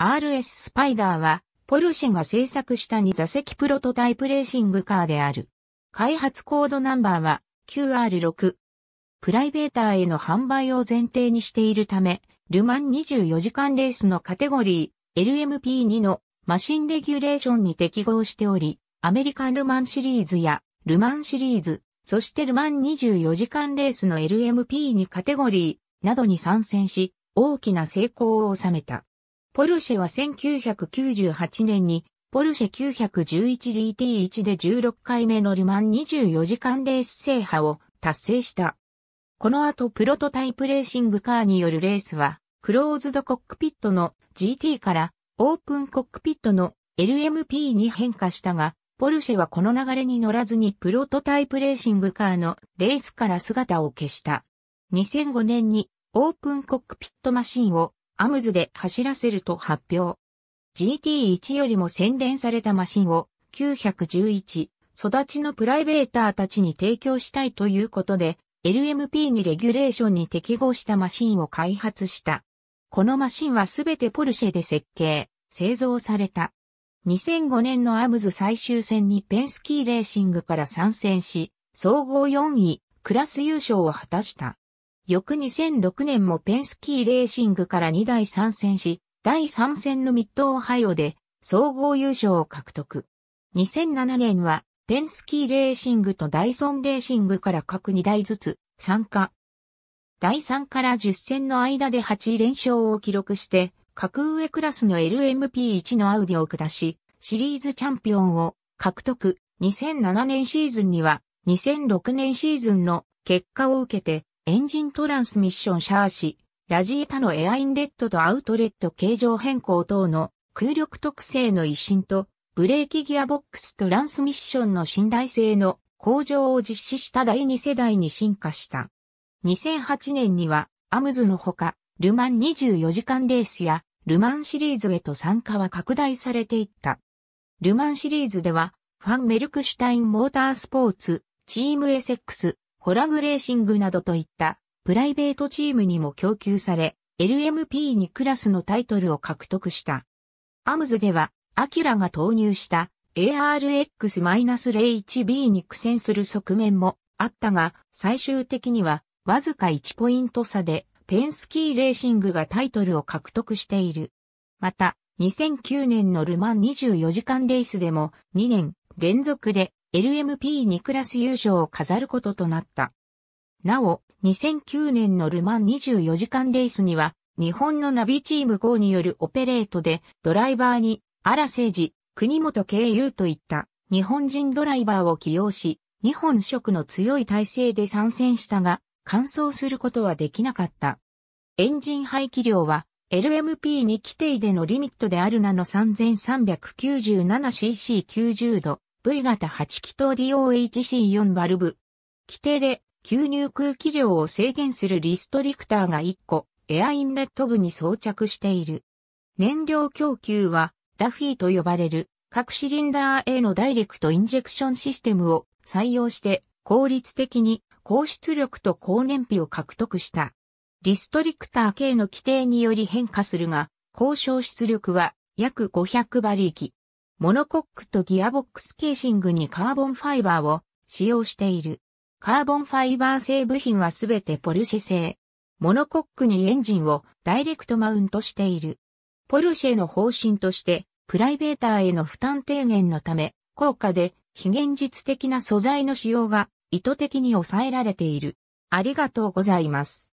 RS スパイダーは、ポルシェが製作した2座席プロトタイプレーシングカーである。開発コードナンバーは QR6。プライベーターへの販売を前提にしているため、ルマン24時間レースのカテゴリー LMP2 のマシンレギュレーションに適合しており、アメリカンルマンシリーズやルマンシリーズ、そしてルマン24時間レースの LMP2 カテゴリーなどに参戦し、大きな成功を収めた。ポルシェは1998年に、ポルシェ 911GT1 で16回目のルマン24時間レース制覇を達成した。この後プロトタイプレーシングカーによるレースは、クローズドコックピットの GT からオープンコックピットの LMP に変化したが、ポルシェはこの流れに乗らずにプロトタイプレーシングカーのレースから姿を消した。2005年にオープンコックピットマシンをアムズで走らせると発表。GT1 よりも洗練されたマシンを911育ちのプライベーターたちに提供したいということで LMP にレギュレーションに適合したマシンを開発した。このマシンはすべてポルシェで設計、製造された。2005年のアムズ最終戦にペンスキーレーシングから参戦し、総合4位、クラス優勝を果たした。翌2006年もペンスキーレーシングから2台参戦し、第3戦のミッドオハイオで総合優勝を獲得。2007年はペンスキーレーシングとダイソンレーシングから各2台ずつ参加。第3から10戦の間で8連勝を記録して、格上クラスの LMP1 のアウディを下し、シリーズチャンピオンを獲得。2007年シーズンには2006年シーズンの結果を受けてエンジントランスミッションシャーシ、ラジータのエアインレットとアウトレット形状変更等の空力特性の一新と、ブレーキギアボックスとランスミッションの信頼性の向上を実施した第2世代に進化した。2008年には、アムズのほか、ルマン24時間レースや、ルマンシリーズへと参加は拡大されていった。ルマンシリーズでは、ファン・メルクシュタイン・モータースポーツ、チームエセックス、コラグレーシングなどといったプライベートチームにも供給され、LMP2 クラスのタイトルを獲得した。アムズでは、アキラが投入した ARX-01B に苦戦する側面もあったが、最終的にはわずか1ポイント差でペンスキーレーシングがタイトルを獲得している。また、2009年のルマン24時間レースでも2年連続で LMP2 クラス優勝を飾ることとなった。なお、2009年のルマン24時間レースには、日本のナビチーム号によるオペレートで、ドライバーに、荒誠治、国本慶優といった、日本人ドライバーを起用し、日本色の強い体制で参戦したが、完走することはできなかった。エンジン排気量は、LMP2 規定でのリミットであるナの 3397cc90 度、V 型8気筒 DOHC4 バルブ。規定で吸入空気量を制限するリストリクターが1個、エアインレット部に装着している。燃料供給は、ダフィーと呼ばれる、各シリンダー A のダイレクトインジェクションシステムを採用して効率的に高出力と高燃費を獲得した。リストリクター系の規定により変化するが、高消出力は約500馬力、モノコックとギアボックスケーシングにカーボンファイバーを使用している。カーボンファイバー製部品はすべてポルシェ製。モノコックにエンジンをダイレクトマウントしている。ポルシェの方針として、プライベーターへの負担低減のため、高価で非現実的な素材の使用が意図的に抑えられている。ありがとうございます。